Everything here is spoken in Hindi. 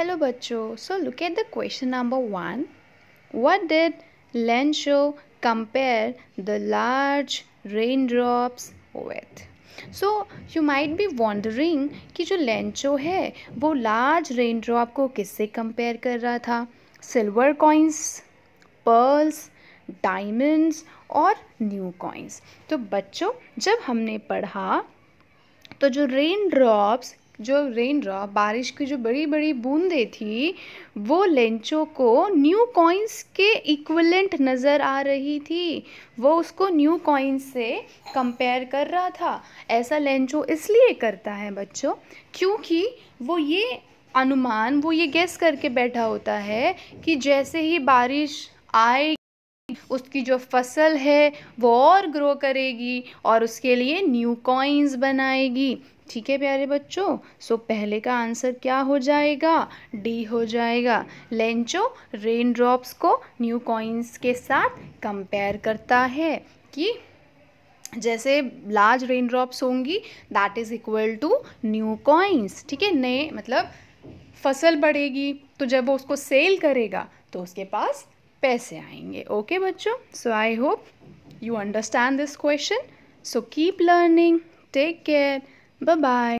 हेलो बच्चों so look at the question number one did Lencho compare the large rain drops with so you might be wondering कि जो लेंचो है वो लार्ज रेन ड्रॉप को किससे कंपेयर कर रहा था सिल्वर कॉइन्स पर्ल्स डायमंड्स और न्यू कॉइन्स तो बच्चों जब हमने पढ़ा तो जो रेन ड्रॉप्स जो रेन ड्रॉप बारिश की जो बड़ी बड़ी बूंदें थी वो लेंचो को न्यू कॉइन्स के इक्वलेंट नज़र आ रही थी वो उसको न्यू कॉइन्स से कंपेयर कर रहा था ऐसा लेंचो इसलिए करता है बच्चों क्योंकि वो ये अनुमान वो ये गेस करके बैठा होता है कि जैसे ही बारिश आए उसकी जो फसल है वो और ग्रो करेगी और उसके लिए न्यू कॉइन्स बनाएगी ठीक है प्यारे बच्चों सो पहले का आंसर क्या हो जाएगा डी हो जाएगा लेंचो रेन ड्रॉप्स को न्यू कॉइन्स के साथ कंपेयर करता है कि जैसे लार्ज रेन ड्रॉप्स होंगी that is equal to new coins ठीक है नए मतलब फसल बढ़ेगी तो जब वो उसको सेल करेगा तो उसके पास पैसे आएंगे ओके बच्चों so I hope you understand this question so keep learning take care bye bye